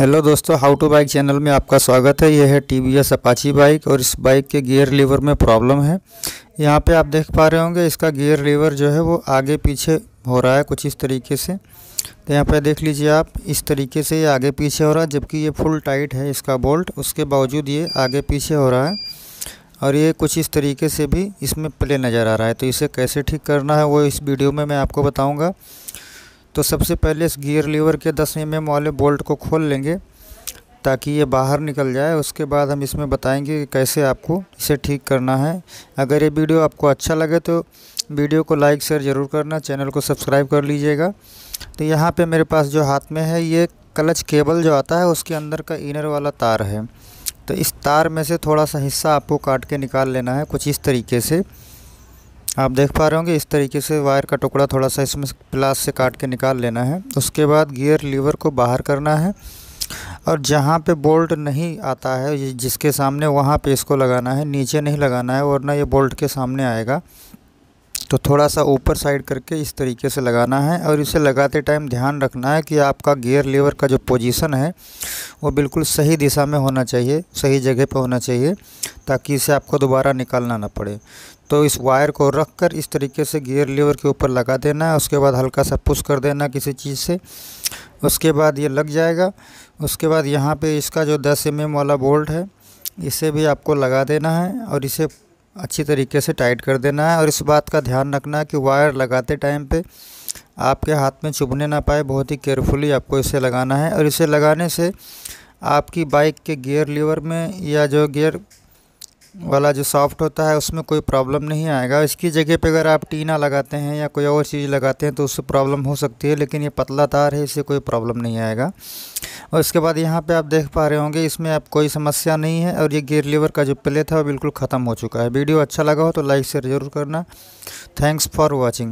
hello दोस्तों how to bike channel में आपका स्वागत है यह है T V S Apache bike और इस बाइक के गियर लीवर में प्रॉब्लम है यहाँ पे आप देख पा रहे होंगे इसका गियर लीवर जो है वो आगे पीछे हो रहा है कुछ इस तरीके से तो यहाँ पे देख लीजिए आप इस तरीके से ये आगे पीछे हो रहा है जबकि ये फुल टाइट है इसका बोल्ट उसके बावजूद ये आगे पीछे हो रहा है और ये कुछ इस तरीके से भी इसमें प्ले नज़र आ रहा है तो इसे कैसे ठीक करना है वो इस वीडियो में मैं आपको बताऊँगा तो सबसे पहले इस गियर लीवर के दस एम एम वाले बोल्ट को खोल लेंगे ताकि ये बाहर निकल जाए उसके बाद हम इसमें बताएंगे कि कैसे आपको इसे ठीक करना है अगर ये वीडियो आपको अच्छा लगे तो वीडियो को लाइक शेयर ज़रूर करना चैनल को सब्सक्राइब कर लीजिएगा तो यहाँ पे मेरे पास जो हाथ में है ये क्लच केबल जो आता है उसके अंदर का इनर वाला तार है तो इस तार में से थोड़ा सा हिस्सा आपको काट के निकाल लेना है कुछ इस तरीके से आप देख पा रहे होंगे इस तरीके से वायर का टुकड़ा थोड़ा सा इसमें प्लास से काट के निकाल लेना है उसके बाद गियर लीवर को बाहर करना है और जहाँ पे बोल्ट नहीं आता है जिसके सामने वहाँ पे इसको लगाना है नीचे नहीं लगाना है वरना ये बोल्ट के सामने आएगा तो थोड़ा सा ऊपर साइड करके इस तरीके से लगाना है और इसे लगाते टाइम ध्यान रखना है कि आपका गियर लेवर का जो पोजीशन है वो बिल्कुल सही दिशा में होना चाहिए सही जगह पर होना चाहिए ताकि इसे आपको दोबारा निकालना ना पड़े तो इस वायर को रख कर इस तरीके से गियर लीवर के ऊपर लगा देना है उसके बाद हल्का सा पुश कर देना किसी चीज़ से उसके बाद ये लग जाएगा उसके बाद यहाँ पे इसका जो 10 एम एम वाला बोल्ट है इसे भी आपको लगा देना है और इसे अच्छी तरीके से टाइट कर देना है और इस बात का ध्यान रखना है कि वायर लगाते टाइम पे आपके हाथ में चुभने ना पाए बहुत ही केयरफुली आपको इसे लगाना है और इसे लगाने से आपकी बाइक के गियर लीवर में या जो गियर वाला जो सॉफ्ट होता है उसमें कोई प्रॉब्लम नहीं आएगा इसकी जगह पे अगर आप टीना लगाते हैं या कोई और चीज़ लगाते हैं तो उससे प्रॉब्लम हो सकती है लेकिन ये पतला तार है इससे कोई प्रॉब्लम नहीं आएगा और इसके बाद यहाँ पे आप देख पा रहे होंगे इसमें आप कोई समस्या नहीं है और ये गियर लीवर का जो प्ले था वो बिल्कुल ख़त्म हो चुका है वीडियो अच्छा लगा हो तो लाइक शेयर जरूर करना थैंक्स फॉर वॉचिंग